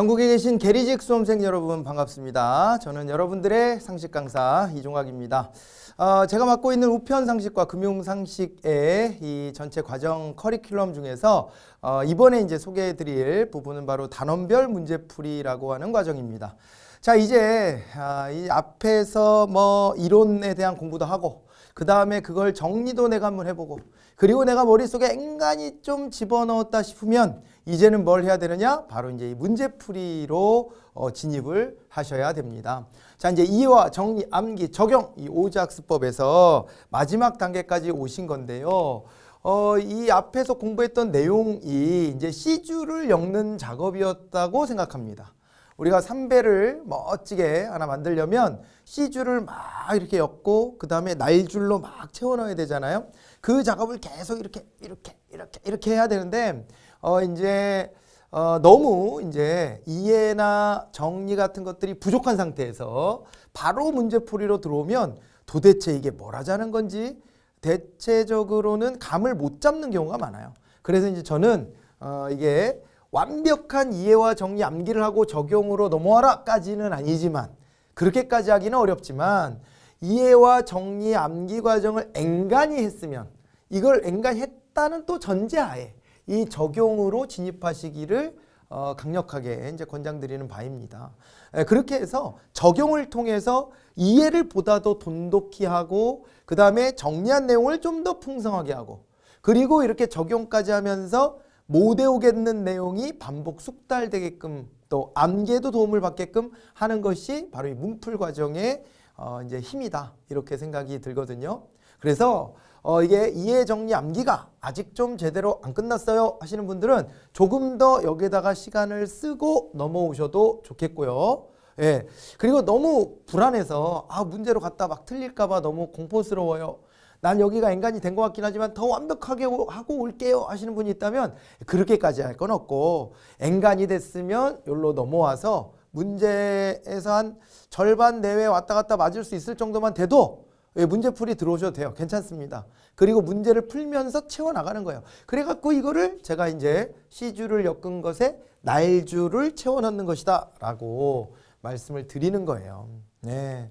전국에 계신 게리직 수험생 여러분 반갑습니다. 저는 여러분들의 상식 강사 이종학입니다. 어, 제가 맡고 있는 우편 상식과 금융 상식의 이 전체 과정 커리큘럼 중에서 어, 이번에 이제 소개해드릴 부분은 바로 단원별 문제풀이라고 하는 과정입니다. 자 이제 아, 이 앞에서 뭐 이론에 대한 공부도 하고 그 다음에 그걸 정리도 내가 한번 해보고 그리고 내가 머릿속에 앵간히 좀 집어넣었다 싶으면 이제는 뭘 해야 되느냐? 바로 이제 이 문제풀이로 어, 진입을 하셔야 됩니다. 자, 이제 이와 정리, 암기, 적용 이 오지학습법에서 마지막 단계까지 오신 건데요. 어, 이 앞에서 공부했던 내용이 이제 c 주를 엮는 작업이었다고 생각합니다. 우리가 삼배를 멋지게 하나 만들려면 C줄을 막 이렇게 엮고 그 다음에 날줄로 막 채워 넣어야 되잖아요. 그 작업을 계속 이렇게 이렇게 이렇게 이렇게 해야 되는데 어 이제 어 너무 이제 이해나 정리 같은 것들이 부족한 상태에서 바로 문제풀이로 들어오면 도대체 이게 뭘 하자는 건지 대체적으로는 감을 못 잡는 경우가 많아요. 그래서 이제 저는 어 이게 완벽한 이해와 정리 암기를 하고 적용으로 넘어와라까지는 아니지만 그렇게까지 하기는 어렵지만 이해와 정리 암기 과정을 엔간히 했으면 이걸 엔간히 했다는 또 전제하에 이 적용으로 진입하시기를 어, 강력하게 이제 권장드리는 바입니다. 예, 그렇게 해서 적용을 통해서 이해를 보다 더 돈독히 하고 그 다음에 정리한 내용을 좀 더 풍성하게 하고 그리고 이렇게 적용까지 하면서 못 외우겠는 내용이 반복 숙달되게끔 또 암기에도 도움을 받게끔 하는 것이 바로 이 문풀 과정의 어 이제 힘이다 이렇게 생각이 들거든요. 그래서 어 이게 이해 정리 암기가 아직 좀 제대로 안 끝났어요 하시는 분들은 조금 더 여기다가 에 시간을 쓰고 넘어오셔도 좋겠고요. 예. 그리고 너무 불안해서 아 문제로 갔다 막 틀릴까 봐 너무 공포스러워요. 난 여기가 엔간이 된 것 같긴 하지만 더 완벽하게 하고 올게요 하시는 분이 있다면 그렇게까지 할 건 없고 엔간이 됐으면 여기로 넘어와서 문제에서 한 절반 내외 왔다 갔다 맞을 수 있을 정도만 돼도 예, 문제풀이 들어오셔도 돼요. 괜찮습니다. 그리고 문제를 풀면서 채워나가는 거예요. 그래갖고 이거를 제가 이제 시주를 엮은 것에 날주를 채워넣는 것이다 라고 말씀을 드리는 거예요. 네.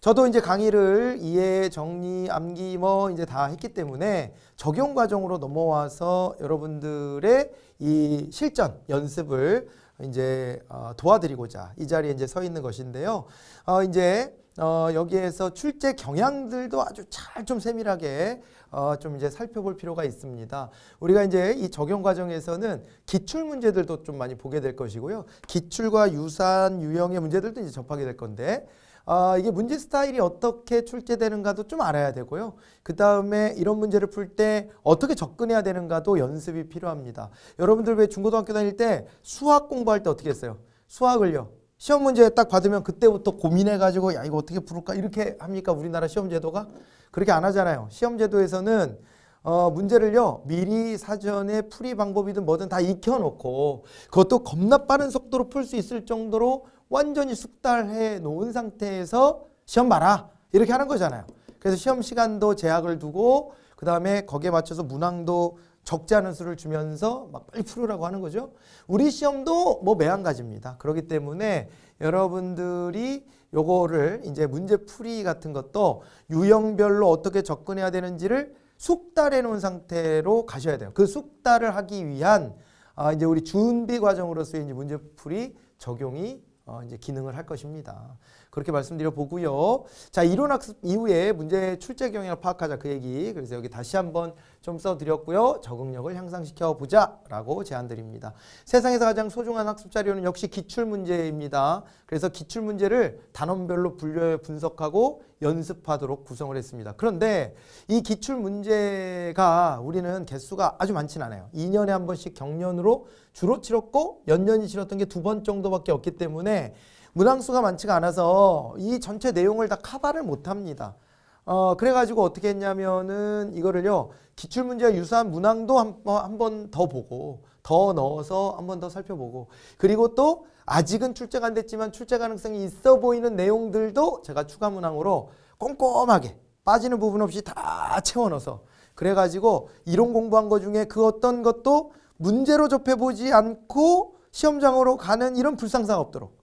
저도 이제 강의를 이해, 정리, 암기 뭐 이제 다 했기 때문에 적용 과정으로 넘어와서 여러분들의 이 실전 연습을 이제 어, 도와드리고자 이 자리에 이제 서 있는 것인데요. 어, 이제 어, 여기에서 출제 경향들도 아주 잘 좀 세밀하게 어, 좀 이제 살펴볼 필요가 있습니다. 우리가 이제 이 적용 과정에서는 기출 문제들도 좀 많이 보게 될 것이고요. 기출과 유사한 유형의 문제들도 이제 접하게 될 건데 아, 이게 문제 스타일이 어떻게 출제되는가도 좀 알아야 되고요. 그 다음에 이런 문제를 풀 때 어떻게 접근해야 되는가도 연습이 필요합니다. 여러분들 왜 중고등학교 다닐 때 수학 공부할 때 어떻게 했어요? 수학을요. 시험 문제 딱 받으면 그때부터 고민해가지고 야 이거 어떻게 풀을까 이렇게 합니까 우리나라 시험 제도가 그렇게 안 하잖아요 시험 제도에서는 어, 문제를요 미리 사전에 풀이 방법이든 뭐든 다 익혀놓고 그것도 겁나 빠른 속도로 풀 수 있을 정도로 완전히 숙달해 놓은 상태에서 시험 봐라 이렇게 하는 거잖아요. 그래서 시험 시간도 제약을 두고 그 다음에 거기에 맞춰서 문항도 적지 않은 수를 주면서 막 빨리 풀으라고 하는 거죠. 우리 시험도 뭐 매한가지입니다. 그렇기 때문에 여러분들이 요거를 이제 문제 풀이 같은 것도 유형별로 어떻게 접근해야 되는지를 숙달해 놓은 상태로 가셔야 돼요. 그 숙달을 하기 위한 아, 이제 우리 준비 과정으로서 이제 문제풀이 적용이 어, 이제 기능을 할 것입니다. 그렇게 말씀드려 보고요. 자, 이론 학습 이후에 문제 출제 경향을 파악하자 그 얘기. 그래서 여기 다시 한번 좀 써드렸고요. 적응력을 향상시켜 보자라고 제안드립니다. 세상에서 가장 소중한 학습 자료는 역시 기출 문제입니다. 그래서 기출 문제를 단원별로 분류해 분석하고 연습하도록 구성을 했습니다. 그런데 이 기출 문제가 우리는 개수가 아주 많진 않아요. 2년에 한 번씩 경년으로 주로 치렀고 연년이 치렀던 게 두 번 정도밖에 없기 때문에 문항수가 많지가 않아서 이 전체 내용을 다 커버를 못합니다. 어, 그래가지고 어떻게 했냐면은 이거를요 기출문제와 유사한 문항도 한번 더 보고 더 넣어서 한번 더 살펴보고 그리고 또 아직은 출제가 안 됐지만 출제 가능성이 있어 보이는 내용들도 제가 추가 문항으로 꼼꼼하게 빠지는 부분 없이 다 채워 넣어서 그래가지고 이론 공부한 것 중에 그 어떤 것도 문제로 접해보지 않고 시험장으로 가는 이런 불상사가 없도록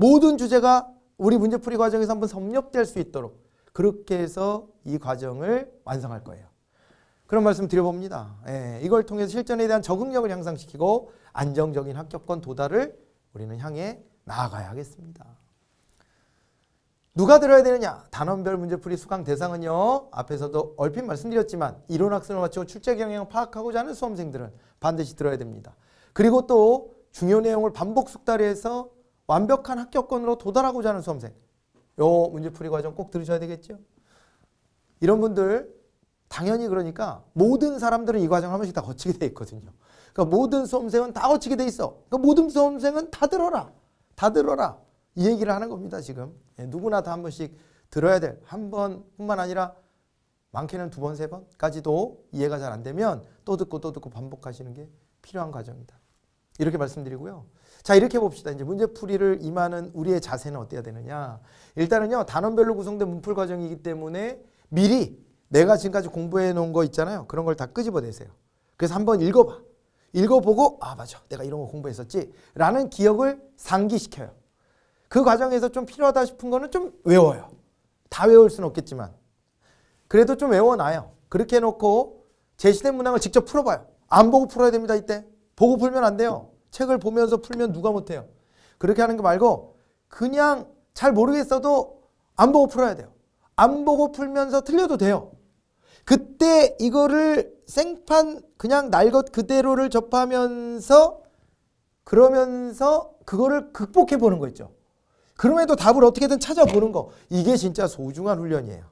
모든 주제가 우리 문제풀이 과정에서 한번 섭렵될 수 있도록 그렇게 해서 이 과정을 완성할 거예요. 그런 말씀 드려봅니다. 예, 이걸 통해서 실전에 대한 적응력을 향상시키고 안정적인 합격권 도달을 우리는 향해 나아가야 하겠습니다. 누가 들어야 되느냐? 단원별 문제풀이 수강 대상은요. 앞에서도 얼핏 말씀드렸지만 이론학습을 마치고 출제 경향을 파악하고자 하는 수험생들은 반드시 들어야 됩니다. 그리고 또 중요 내용을 반복 숙달해서 완벽한 합격권으로 도달하고자 하는 수험생 요 문제풀이 과정 꼭 들으셔야 되겠죠. 이런 분들 당연히 그러니까 모든 사람들은 이 과정을 한 번씩 다 거치게 돼 있거든요. 그러니까 모든 수험생은 다 거치게 돼 있어. 그러니까 모든 수험생은 다 들어라. 다 들어라. 이 얘기를 하는 겁니다. 지금 예, 누구나 다 한 번씩 들어야 될 한 번뿐만 아니라 많게는 두 번, 세 번까지도 이해가 잘 안 되면 또 듣고 또 듣고 반복하시는 게 필요한 과정이다. 이렇게 말씀드리고요. 자 이렇게 봅시다. 이제 문제풀이를 임하는 우리의 자세는 어때야 되느냐. 일단은요. 단원별로 구성된 문풀 과정이기 때문에 미리 내가 지금까지 공부해 놓은 거 있잖아요. 그런 걸 다 끄집어내세요. 그래서 한번 읽어봐. 읽어보고 아 맞아 내가 이런 거 공부했었지 라는 기억을 상기시켜요. 그 과정에서 좀 필요하다 싶은 거는 좀 외워요. 다 외울 수는 없겠지만 그래도 좀 외워놔요. 그렇게 해놓고 제시된 문항을 직접 풀어봐요. 안 보고 풀어야 됩니다. 이때 보고 풀면 안 돼요. 책을 보면서 풀면 누가 못해요. 그렇게 하는 거 말고 그냥 잘 모르겠어도 안 보고 풀어야 돼요. 안 보고 풀면서 틀려도 돼요. 그때 이거를 생판 그냥 날 것 그대로를 접하면서 그러면서 그거를 극복해 보는 거 있죠. 그럼에도 답을 어떻게든 찾아보는 거. 이게 진짜 소중한 훈련이에요.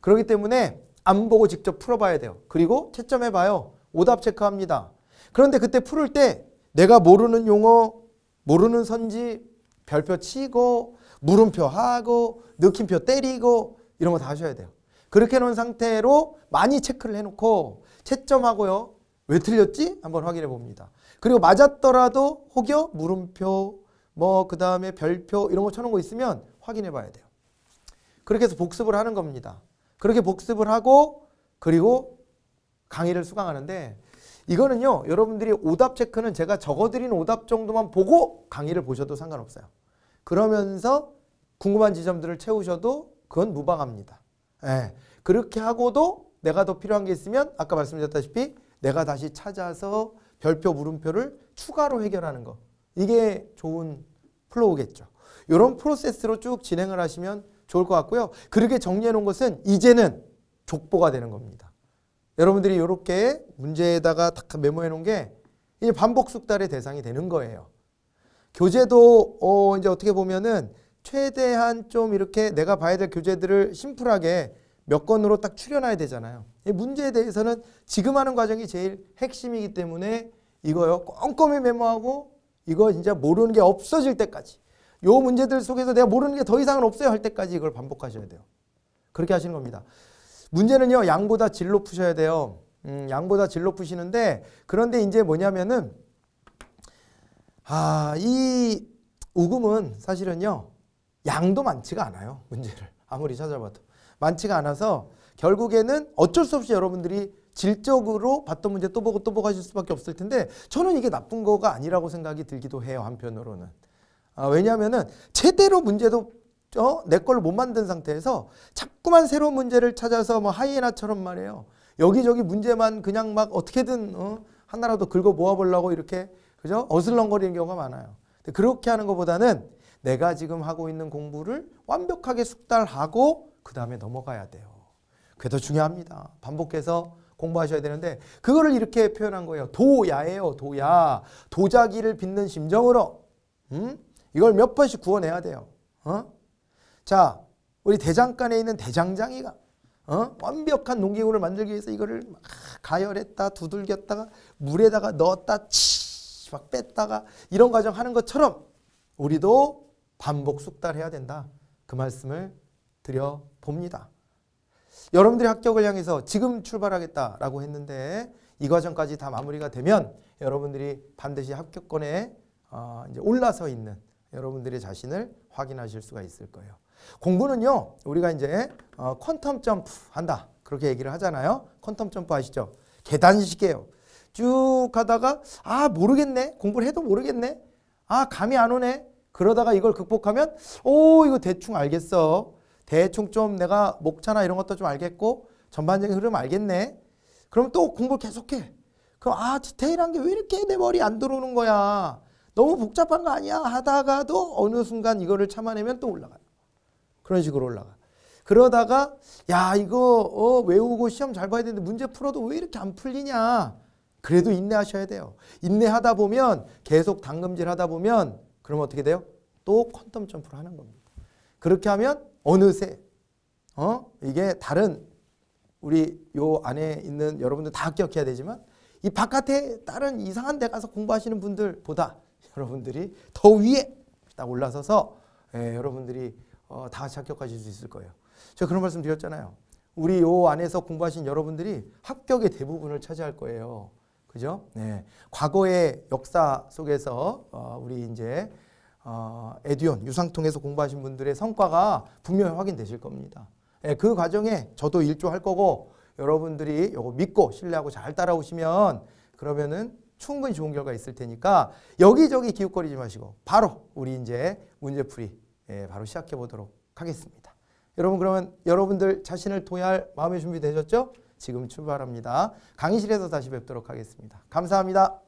그렇기 때문에 안 보고 직접 풀어봐야 돼요. 그리고 채점해봐요. 오답 체크합니다. 그런데 그때 풀을 때 내가 모르는 용어, 모르는 선지, 별표 치고, 물음표 하고, 느낌표 때리고, 이런 거 다 하셔야 돼요. 그렇게 놓은 상태로 많이 체크를 해놓고, 채점하고요. 왜 틀렸지? 한번 확인해 봅니다. 그리고 맞았더라도 혹여 물음표, 뭐, 그 다음에 별표 이런 거 쳐놓은 거 있으면 확인해 봐야 돼요. 그렇게 해서 복습을 하는 겁니다. 그렇게 복습을 하고, 그리고 강의를 수강하는데 이거는요. 여러분들이 오답 체크는 제가 적어드린 오답 정도만 보고 강의를 보셔도 상관없어요. 그러면서 궁금한 지점들을 채우셔도 그건 무방합니다. 예. 그렇게 하고도 내가 더 필요한 게 있으면 아까 말씀드렸다시피 내가 다시 찾아서 별표 물음표를 추가로 해결하는 거. 이게 좋은 플로우겠죠. 이런 프로세스로 쭉 진행을 하시면 좋을 것 같고요. 그렇게 정리해 놓은 것은 이제는 족보가 되는 겁니다. 여러분들이 이렇게 문제에다가 딱 메모해 놓은 게 이제 반복 숙달의 대상이 되는 거예요. 교재도 어 이제 어떻게 보면은 최대한 좀 이렇게 내가 봐야 될 교재들을 심플하게 몇 건으로 딱 추려놔야 되잖아요. 이 문제에 대해서는 지금 하는 과정이 제일 핵심이기 때문에 이거요. 꼼꼼히 메모하고 이거 진짜 모르는 게 없어질 때까지 요 문제들 속에서 내가 모르는 게 더 이상은 없어요 할 때까지 이걸 반복하셔야 돼요. 그렇게 하시는 겁니다. 문제는요, 양보다 질높으셔야 돼요. 음, 양보다 질높으시는데 그런데 이제 뭐냐면은, 아, 이 우금은 사실은요, 양도 많지가 않아요. 문제를. 아무리 찾아봐도. 많지가 않아서 결국에는 어쩔 수 없이 여러분들이 질적으로 봤던 문제 또 보고 또 보고 하실 수밖에 없을 텐데 저는 이게 나쁜 거가 아니라고 생각이 들기도 해요. 한편으로는. 아, 왜냐하면은 제대로 문제도 어? 내걸 못 만든 상태에서 자꾸만 새로운 문제를 찾아서 뭐 하이에나처럼 말이에요. 여기저기 문제만 그냥 막 어떻게든 어? 하나라도 긁어 모아보려고 이렇게 그죠? 어슬렁거리는 경우가 많아요. 근데 그렇게 하는 것보다는 내가 지금 하고 있는 공부를 완벽하게 숙달하고 그 다음에 넘어가야 돼요. 그게 더 중요합니다. 반복해서 공부하셔야 되는데 그거를 이렇게 표현한 거예요. 도야예요. 도야. 도자기를 빚는 심정으로 음? 이걸 몇 번씩 구워내야 돼요. 어? 자, 우리 대장간에 있는 대장장이가 어? 완벽한 농기구를 만들기 위해서 이거를 막 가열했다, 두들겼다가 물에다가 넣었다, 치, 막 뺐다가 이런 과정 하는 것처럼 우리도 반복 숙달해야 된다. 그 말씀을 드려 봅니다. 여러분들이 합격을 향해서 지금 출발하겠다라고 했는데 이 과정까지 다 마무리가 되면 여러분들이 반드시 합격권에 어, 이제 올라서 있는 여러분들이 자신을 확인하실 수가 있을 거예요. 공부는요. 우리가 이제 어, 퀀텀 점프 한다. 그렇게 얘기를 하잖아요. 퀀텀 점프 아시죠? 계단식이에요. 쭉 하다가 아 모르겠네. 공부를 해도 모르겠네. 아 감이 안 오네. 그러다가 이걸 극복하면 오 이거 대충 알겠어. 대충 좀 내가 목차나 이런 것도 좀 알겠고 전반적인 흐름 알겠네. 그럼 또 공부를 계속해. 그럼 아 디테일한 게 왜 이렇게 내 머리 안 들어오는 거야. 너무 복잡한 거 아니야 하다가도 어느 순간 이거를 참아내면 또 올라가요. 그런 식으로 올라가. 그러다가 야 이거 어, 외우고 시험 잘 봐야 되는데 문제 풀어도 왜 이렇게 안 풀리냐. 그래도 인내하셔야 돼요. 인내하다 보면 계속 당금질 하다 보면 그럼 어떻게 돼요? 또 퀀텀 점프를 하는 겁니다. 그렇게 하면 어느새 어 이게 다른 우리 요 안에 있는 여러분들 다 기억해야 되지만 이 바깥에 다른 이상한 데 가서 공부하시는 분들보다 여러분들이 더 위에 딱 올라서서 예, 여러분들이 어, 다 같이 합격하실 수 있을 거예요. 제가 그런 말씀 드렸잖아요. 우리 요 안에서 공부하신 여러분들이 합격의 대부분을 차지할 거예요. 그죠? 네. 과거의 역사 속에서 어, 우리 이제 어, 에듀온 유상통에서 공부하신 분들의 성과가 분명히 확인되실 겁니다. 네, 그 과정에 저도 일조할 거고 여러분들이 요거 믿고 신뢰하고 잘 따라오시면 그러면은 충분히 좋은 결과 있을 테니까 여기저기 기웃거리지 마시고 바로 우리 이제 문제풀이 예, 바로 시작해 보도록 하겠습니다. 여러분 그러면 여러분들 자신을 도야할 마음의 준비 되셨죠? 지금 출발합니다. 강의실에서 다시 뵙도록 하겠습니다. 감사합니다.